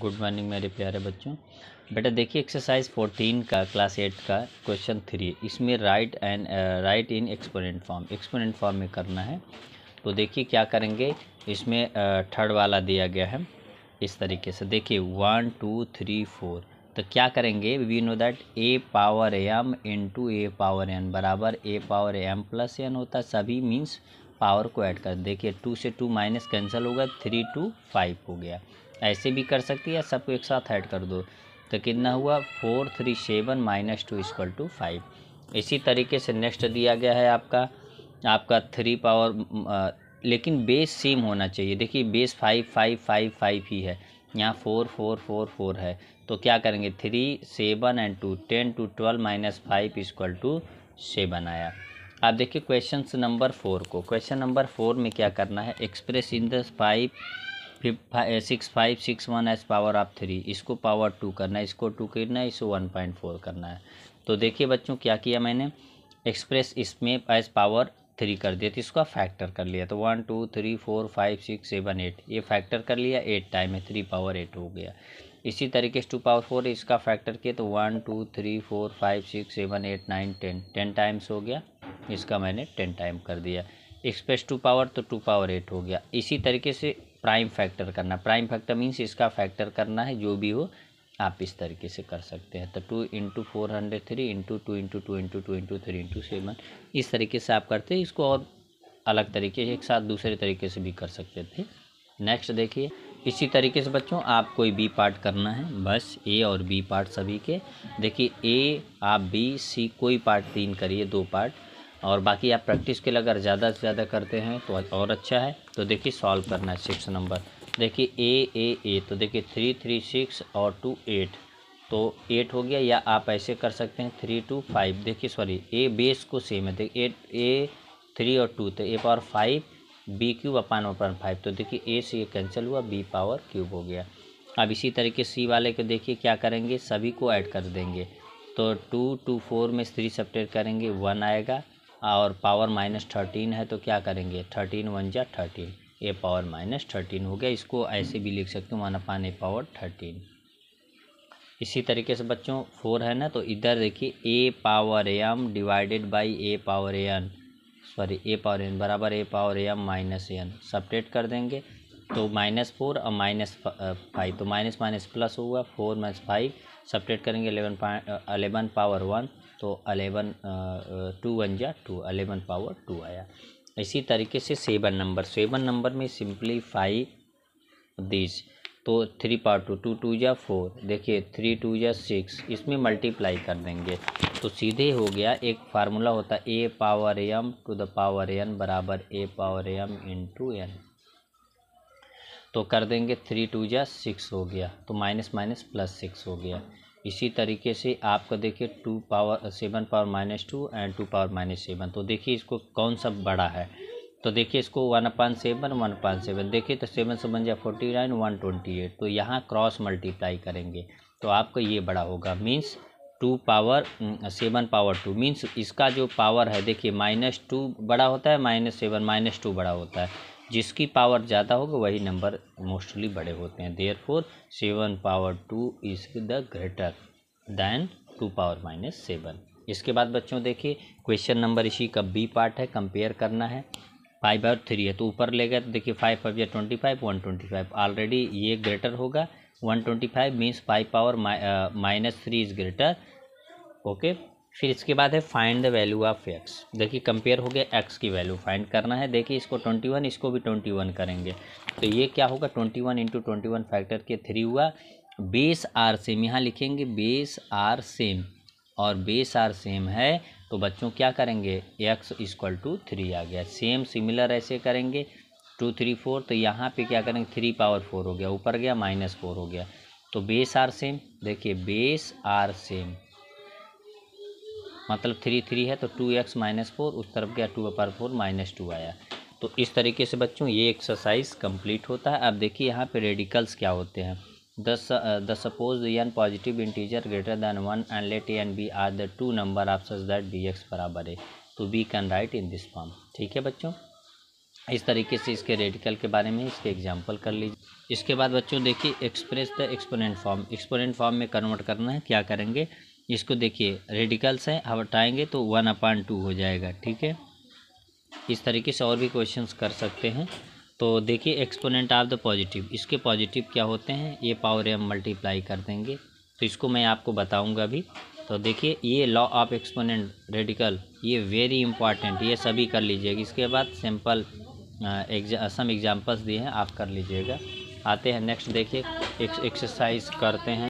good morning मेरे प्यारे बच्चों बेटा देखिए एक्सरसाइज फोर्टीन का क्लास एट का क्वेश्चन थ्री इसमें write and write in exponent form exponent form में करना है तो देखिए क्या करेंगे इसमें थर्ड uh, वाला दिया गया है इस तरीके से देखिए वन टू थ्री फोर तो क्या करेंगे we know that A power M into A power N बराबर ए पावर एम प्लस एन होता है सभी मीन्स पावर को ऐड कर देखिए टू से टू माइनस कैंसिल हो गया थ्री टू फाइव हो गया ऐसे भी कर सकती है सबको एक साथ ऐड कर दो तो कितना हुआ four three seven minus two equal to five इसी तरीके से नेक्स्ट दिया गया है आपका आपका थ्री पावर लेकिन बेस सेम होना चाहिए देखिए base five five five five ही है यहाँ फोर फोर फोर फोर है तो क्या करेंगे three seven and two ten two twelve minus five equal to seven आया आप देखिए क्वेश्चन नंबर फोर को क्वेश्चन नंबर फोर में क्या करना है express in the five six five six one as power of three इसको पावर टू करना है इसको टू करना है इसको वन पॉइंट फोर करना है तो देखिए बच्चों क्या किया मैंने एक्सप्रेस इसमें एज पावर थ्री कर दिया तो इसका फैक्टर कर लिया तो one two three four five six seven eight ये फैक्टर कर लिया एट टाइम है थ्री पावर एट हो गया इसी तरीके से टू पावर फोर इसका फैक्टर किया तो one two three four five six seven eight nine ten ten times हो गया इसका मैंने टेन टाइम कर दिया एक्सप्रेस टू पावर तो टू पावर एट हो गया इसी तरीके से प्राइम फैक्टर करना प्राइम फैक्टर मीन्स इसका फैक्टर करना है जो भी हो आप इस तरीके से कर सकते हैं तो two into four hundred three into two into two into two into three into seven इस तरीके से आप करते हैं इसको और अलग तरीके एक साथ दूसरे तरीके से भी कर सकते थे नेक्स्ट देखिए इसी तरीके से बच्चों आप कोई बी पार्ट करना है बस ए और बी पार्ट सभी के देखिए ए आप बी सी कोई पार्ट तीन करिए दो पार्ट और बाकी आप प्रैक्टिस के लिए अगर ज़्यादा से ज़्यादा करते हैं तो और अच्छा है तो देखिए सॉल्व करना है सिक्स नंबर देखिए ए ए तो देखिए थ्री थ्री सिक्स और टू एट तो एट हो गया या आप ऐसे कर सकते हैं थ्री टू फाइव देखिए सॉरी ए बेस को सेम है देखिए एट ए थ्री और टू तो A power five B cube upon upon five तो देखिए ए से ये कैंसिल हुआ बी पावर क्यूब हो गया अब इसी तरीके सी वाले को देखिए क्या करेंगे सभी को ऐड कर देंगे तो टू टू फोर में थ्री सप्टेट करेंगे वन आएगा हाँ, और पावर माइनस थर्टीन है तो क्या करेंगे थर्टीन वन जा thirteen a power minus thirteen हो गया इसको ऐसे भी लिख सकते हो one upon a power thirteen इसी तरीके से बच्चों फोर है ना तो इधर देखिए a power m divided by a power n sorry a power N बराबर ए power m minus n separate कर देंगे तो माइनस फोर और माइनस फाइव uh, तो माइनस माइनस प्लस होगा फोर माइनस फाइव सपरेट करेंगे अलेवन अलेवन पावर वन तो eleven two one जा टू अलेवन पावर टू आया इसी तरीके से सेवन नंबर सेवन नंबर में फाइव दिस तो three power to to two या फोर देखिए थ्री टू या सिक्स इसमें मल्टीप्लाई कर देंगे तो सीधे हो गया एक फार्मूला होता है a power m to the power N बराबर ए पावर एम इंटू एन तो कर देंगे थ्री टू जा सिक्स हो गया तो माइनस माइनस प्लस सिक्स हो गया इसी तरीके से आपका देखिए two power seven power minus two and two power minus seven तो देखिए इसको कौन सा बड़ा है तो देखिए इसको one upon seven one upon seven देखिए तो सेवन सेवन जा forty nine one twenty eight तो यहाँ क्रॉस मल्टीप्लाई करेंगे तो आपका ये बड़ा होगा means two power seven power two means इसका जो पावर है देखिए माइनस टू बड़ा होता है माइनस सेवन माइनस टू बड़ा होता है जिसकी पावर ज़्यादा होगी वही नंबर मोस्टली बड़े होते हैं there four seven power two is the greater than two power minus seven इसके बाद बच्चों देखिए क्वेश्चन नंबर इसी का बी पार्ट है कंपेयर करना है फाइव और थ्री है तो ऊपर ले गए तो देखिए फाइव फाइव या twenty five one twenty five already ये ग्रेटर होगा one twenty five means five power minus three is greater okay फिर इसके बाद है find the value of x देखिए कंपेयर हो गया एक्स की वैल्यू फाइंड करना है देखिए इसको ट्वेंटी वन इसको भी ट्वेंटी वन करेंगे तो ये क्या होगा twenty one into twenty one factor के थ्री हुआ बेस आर सेम यहाँ लिखेंगे बेस आर सेम और बेस आर सेम है तो बच्चों क्या करेंगे एक्स इक्वल टू थ्री आ गया सेम सिमिलर ऐसे करेंगे टू थ्री फोर तो यहाँ पे क्या करेंगे थ्री पावर फोर हो गया ऊपर गया माइनस फोर हो गया तो बेस आर सेम देखिए बेस आर सेम मतलब थ्री थ्री है तो टू एक्स माइनस फोर उस तरफ गया टू अपार फोर माइनस टू आया तो इस तरीके से बच्चों ये एक्सरसाइज कंप्लीट होता है अब देखिए यहाँ पे रेडिकल्स क्या होते हैं thus the suppose n positive integer greater than one and let n b are the two number आप सच दैट बी एक्स बराबर है तो b can write in this form ठीक है बच्चों इस तरीके से इसके रेडिकल के बारे में इसके एग्जाम्पल कर लीजिए इसके बाद बच्चों देखिए express the exponent form exponent form में कन्वर्ट करना है क्या करेंगे इसको देखिए रेडिकल्स हैं अब हटाएंगे तो वन अपान टू हो जाएगा ठीक है इस तरीके से और भी क्वेश्चन कर सकते हैं तो देखिए एक्सपोनेंट ऑफ द पॉजिटिव इसके पॉजिटिव क्या होते हैं ये पावर हम मल्टीप्लाई कर देंगे तो इसको मैं आपको बताऊंगा भी तो देखिए ये लॉ ऑफ एक्सपोनेंट रेडिकल ये वेरी इंपॉर्टेंट ये सभी कर लीजिएगा इसके बाद सिंपल एग्जा सम एग्जाम्पल्स दिए हैं आप कर लीजिएगा आते हैं नेक्स्ट देखिए एक्सरसाइज करते हैं